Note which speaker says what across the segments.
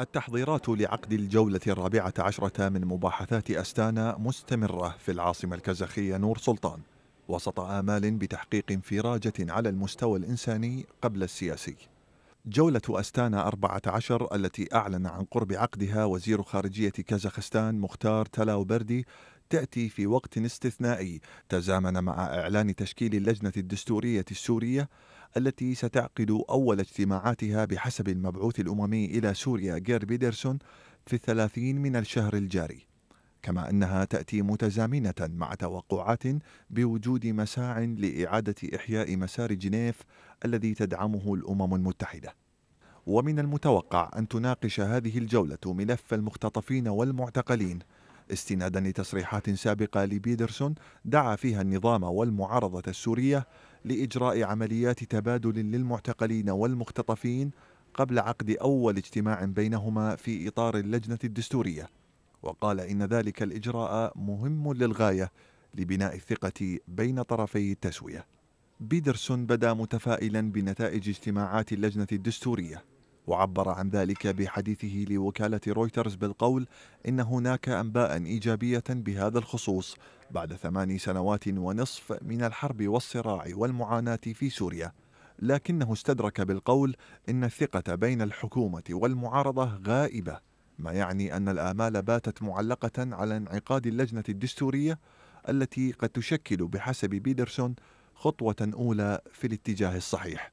Speaker 1: التحضيرات لعقد الجولة الرابعة عشرة من مباحثات أستانا مستمرة في العاصمة الكازاخية نور سلطان وسط آمال بتحقيق انفراجة على المستوى الإنساني قبل السياسي جولة أستانا 14 التي أعلن عن قرب عقدها وزير خارجية كازاخستان مختار تلاو بردي تأتي في وقت استثنائي تزامن مع إعلان تشكيل اللجنة الدستورية السورية التي ستعقد أول اجتماعاتها بحسب المبعوث الأممي إلى سوريا جير بيدرسون في الثلاثين من الشهر الجاري كما أنها تأتي متزامنة مع توقعات بوجود مساع لإعادة إحياء مسار جنيف الذي تدعمه الأمم المتحدة ومن المتوقع أن تناقش هذه الجولة ملف المختطفين والمعتقلين استنادا لتصريحات سابقة لبيدرسون دعا فيها النظام والمعارضة السورية لإجراء عمليات تبادل للمعتقلين والمختطفين قبل عقد أول اجتماع بينهما في إطار اللجنة الدستورية وقال إن ذلك الإجراء مهم للغاية لبناء الثقة بين طرفي التسوية بيدرسون بدا متفائلا بنتائج اجتماعات اللجنة الدستورية وعبر عن ذلك بحديثه لوكالة رويترز بالقول إن هناك أنباء إيجابية بهذا الخصوص بعد ثمان سنوات ونصف من الحرب والصراع والمعاناة في سوريا لكنه استدرك بالقول إن الثقة بين الحكومة والمعارضة غائبة ما يعني أن الآمال باتت معلقة على انعقاد اللجنة الدستورية التي قد تشكل بحسب بيدرسون خطوة أولى في الاتجاه الصحيح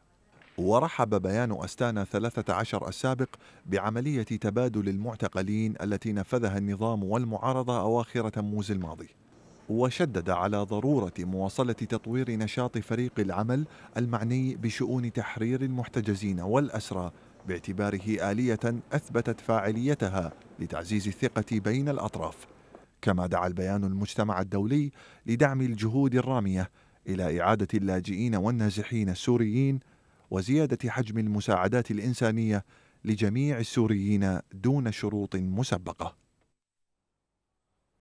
Speaker 1: ورحب بيان أستانا 13 السابق بعملية تبادل المعتقلين التي نفذها النظام والمعارضة أواخر تموز الماضي وشدد على ضرورة مواصلة تطوير نشاط فريق العمل المعني بشؤون تحرير المحتجزين والأسرى باعتباره آلية أثبتت فاعليتها لتعزيز الثقة بين الأطراف كما دعا البيان المجتمع الدولي لدعم الجهود الرامية إلى إعادة اللاجئين والنازحين السوريين وزياده حجم المساعدات الانسانيه لجميع السوريين دون شروط مسبقه